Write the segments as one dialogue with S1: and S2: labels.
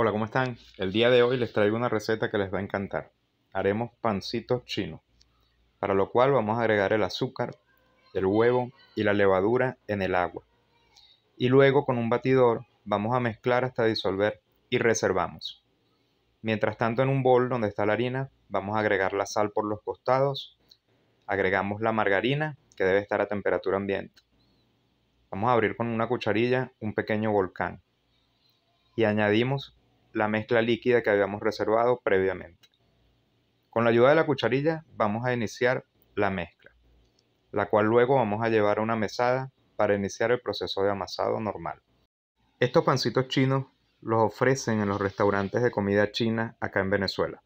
S1: Hola, ¿cómo están? El día de hoy les traigo una receta que les va a encantar. Haremos pancitos chinos, para lo cual vamos a agregar el azúcar, el huevo y la levadura en el agua. Y luego con un batidor vamos a mezclar hasta disolver y reservamos. Mientras tanto en un bol donde está la harina vamos a agregar la sal por los costados, agregamos la margarina que debe estar a temperatura ambiente. Vamos a abrir con una cucharilla un pequeño volcán y añadimos la mezcla líquida que habíamos reservado previamente. Con la ayuda de la cucharilla vamos a iniciar la mezcla, la cual luego vamos a llevar a una mesada para iniciar el proceso de amasado normal. Estos pancitos chinos los ofrecen en los restaurantes de comida china acá en Venezuela.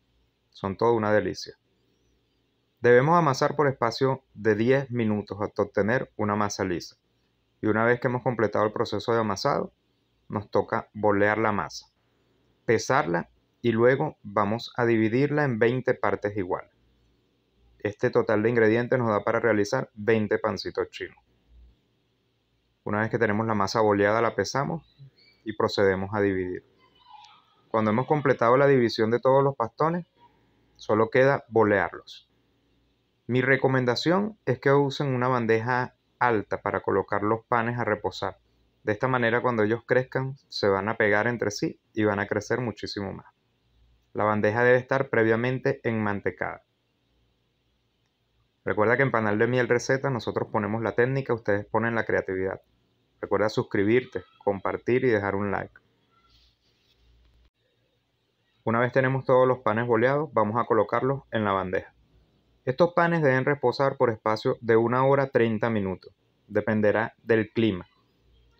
S1: Son toda una delicia. Debemos amasar por espacio de 10 minutos hasta obtener una masa lisa. Y una vez que hemos completado el proceso de amasado, nos toca bolear la masa pesarla y luego vamos a dividirla en 20 partes iguales. Este total de ingredientes nos da para realizar 20 pancitos chinos. Una vez que tenemos la masa boleada la pesamos y procedemos a dividir. Cuando hemos completado la división de todos los pastones, solo queda bolearlos. Mi recomendación es que usen una bandeja alta para colocar los panes a reposar. De esta manera cuando ellos crezcan se van a pegar entre sí y van a crecer muchísimo más. La bandeja debe estar previamente enmantecada. Recuerda que en Panal de Miel Receta nosotros ponemos la técnica, ustedes ponen la creatividad. Recuerda suscribirte, compartir y dejar un like. Una vez tenemos todos los panes boleados, vamos a colocarlos en la bandeja. Estos panes deben reposar por espacio de 1 hora 30 minutos. Dependerá del clima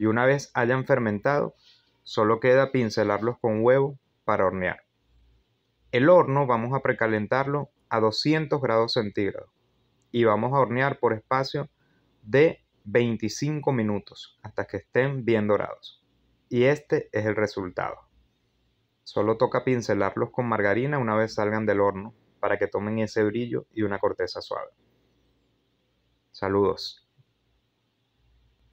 S1: y una vez hayan fermentado, solo queda pincelarlos con huevo para hornear. El horno vamos a precalentarlo a 200 grados centígrados y vamos a hornear por espacio de 25 minutos hasta que estén bien dorados. Y este es el resultado. Solo toca pincelarlos con margarina una vez salgan del horno para que tomen ese brillo y una corteza suave. Saludos.